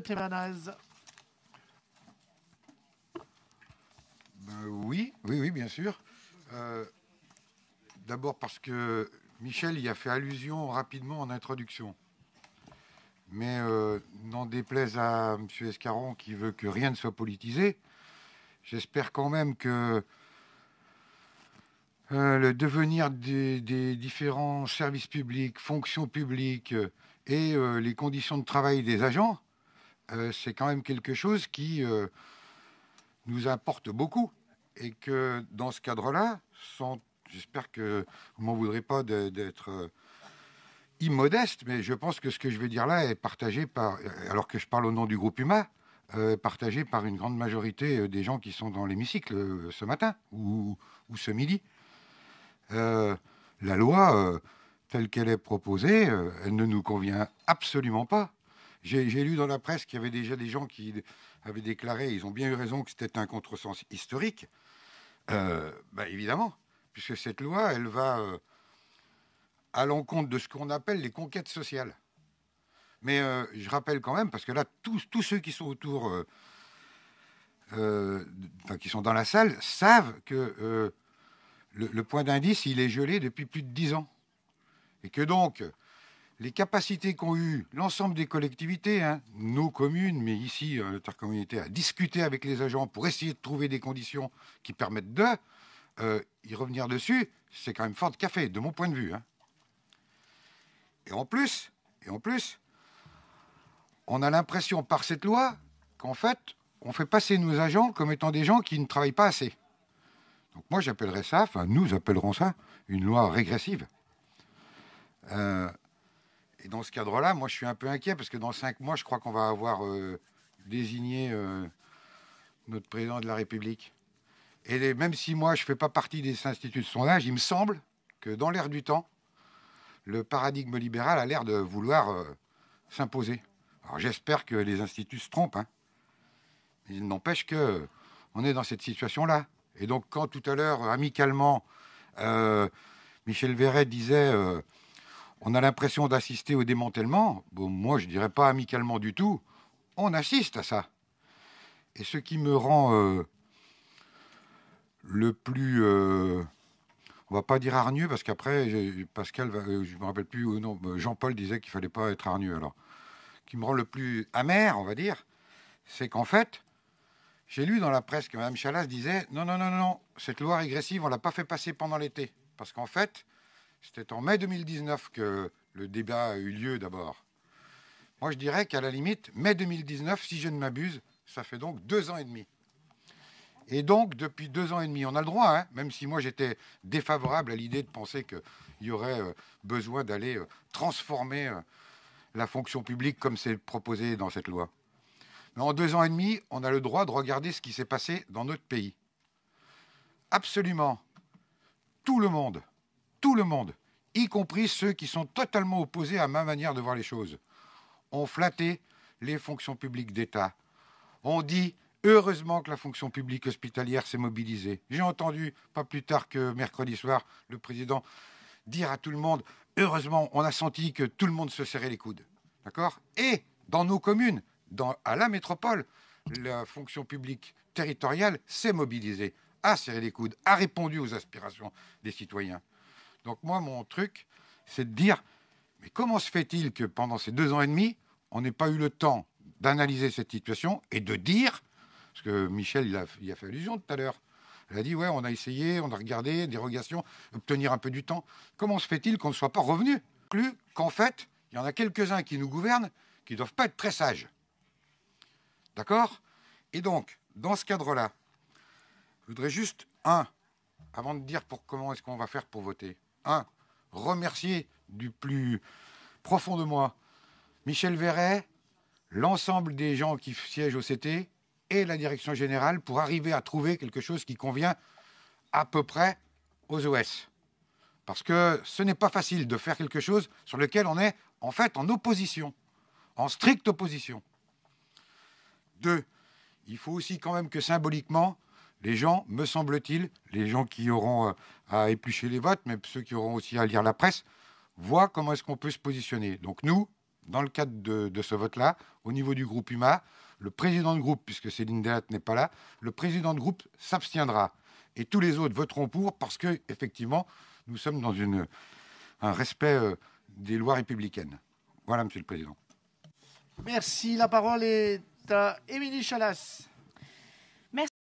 de euh, oui, oui, oui, bien sûr. Euh, d'abord parce que Michel y a fait allusion rapidement en introduction. Mais euh, n'en déplaise à M. Escaron qui veut que rien ne soit politisé, j'espère quand même que le devenir des, différents services publics, fonctions publiques et les conditions de travail des agents euh, c'est quand même quelque chose qui euh, nous importe beaucoup. Et que dans ce cadre-là, j'espère que vous m'en voudrez pas d'être euh, immodeste, mais je pense que ce que je vais dire là est partagé par, alors que je parle au nom du groupe humain, partagé par une grande majorité des gens qui sont dans l'hémicycle ce matin ou ce midi. la loi, telle qu'elle est proposée, elle ne nous convient absolument pas. J'ai lu dans la presse qu'il y avait déjà des gens qui avaient déclaré, ils ont bien eu raison, que c'était un contresens historique. Euh, bah, évidemment, puisque cette loi, elle va euh, à l'encontre de ce qu'on appelle les conquêtes sociales. Mais euh, je rappelle quand même, parce que là, tous, ceux qui sont autour, enfin, qui sont dans la salle, savent que le, point d'indice, il est gelé depuis plus de dix ans. Et que donc, les capacités qu'ont eues l'ensemble des collectivités, hein, nos communes, mais ici euh, communauté à discuter avec les agents pour essayer de trouver des conditions qui permettent de euh, y revenir dessus, c'est quand même fort de café, de mon point de vue. Hein. Et en plus, et en plus, on a l'impression par cette loi qu'en fait, on fait passer nos agents comme étant des gens qui ne travaillent pas assez. Donc moi j'appellerais ça, enfin nous appellerons ça, une loi régressive. Euh, et dans ce cadre-là, moi, je suis un peu inquiet parce que dans cinq mois, je crois qu'on va avoir euh, désigné euh, notre président de la République. Et même si moi, je ne fais pas partie des instituts de sondage, il me semble que dans l'air du temps, le paradigme libéral a l'air de vouloir euh, s'imposer. Alors j'espère que les instituts se trompent. Hein. Il n'empêche qu'on est dans cette situation-là. Et donc quand tout à l'heure, amicalement, Michel Verret disait on a l'impression d'assister au démantèlement. Bon, moi, je ne dirais pas amicalement du tout. On assiste à ça. Et ce qui me rend euh, le plus, On euh, on va pas dire hargneux, parce qu'après, euh, Pascal, je me rappelle plus, non, Jean-Paul disait qu'il fallait pas être hargneux. Alors, qui me rend le plus amer, on va dire, c'est qu'en fait, j'ai lu dans la presse que Mme Chalas disait non, non, non, non, cette loi régressive, on l'a pas fait passer pendant l'été, parce qu'en fait, c'était en mai 2019 que le débat a eu lieu d'abord. Moi, je dirais qu'à la limite, mai 2019, si je ne m'abuse, ça fait donc deux ans et demi. Et donc, depuis deux ans et demi, on a le droit, hein, même si moi j'étais défavorable à l'idée de penser qu'il y aurait euh, besoin d'aller euh, transformer euh, la fonction publique comme c'est proposé dans cette loi. Mais en deux ans et demi, on a le droit de regarder ce qui s'est passé dans notre pays. Absolument tout le monde tout le monde, y compris ceux qui sont totalement opposés à ma manière de voir les choses, ont flatté les fonctions publiques d'État. On dit heureusement que la fonction publique hospitalière s'est mobilisée. J'ai entendu, pas plus tard que mercredi soir, le président dire à tout le monde heureusement, on a senti que tout le monde se serrait les coudes. D'accord Et dans nos communes, à la métropole, la fonction publique territoriale s'est mobilisée, a serré les coudes, a répondu aux aspirations des citoyens. Donc moi, mon truc, c'est de dire, mais comment se fait-il que pendant ces deux ans et demi, on n'ait pas eu le temps d'analyser cette situation et de dire, parce que Michel il a, a fait allusion tout à l'heure, il a dit, ouais, on a essayé, on a regardé, dérogation, obtenir un peu du temps. Comment se fait-il qu'on ne soit pas revenu Plus qu'en fait, il y en a quelques-uns qui nous gouvernent qui ne doivent pas être très sages. D'accord Et donc, dans ce cadre-là, je voudrais juste, un, avant de dire pour comment est-ce qu'on va faire pour voter, un, remercier du plus profond de moi Michel Verret, l'ensemble des gens qui siègent au CT et la direction générale pour arriver à trouver quelque chose qui convient à peu près aux OS. Parce que ce n'est pas facile de faire quelque chose sur lequel on est en fait en opposition, en stricte opposition. Deux, il faut aussi quand même que symboliquement, les gens, me semble-t-il, les gens qui auront euh, à éplucher les votes, mais ceux qui auront aussi à lire la presse, voient comment est-ce qu'on peut se positionner. Donc nous, dans le cadre de, ce vote-là, au niveau du groupe UMA, le président de groupe, puisque Céline Delatte n'est pas là, le président de groupe s'abstiendra. Et tous les autres voteront pour parce que, effectivement, nous sommes dans un respect euh, des lois républicaines. Voilà, Monsieur le Président. Merci. La parole est à Émilie Chalas.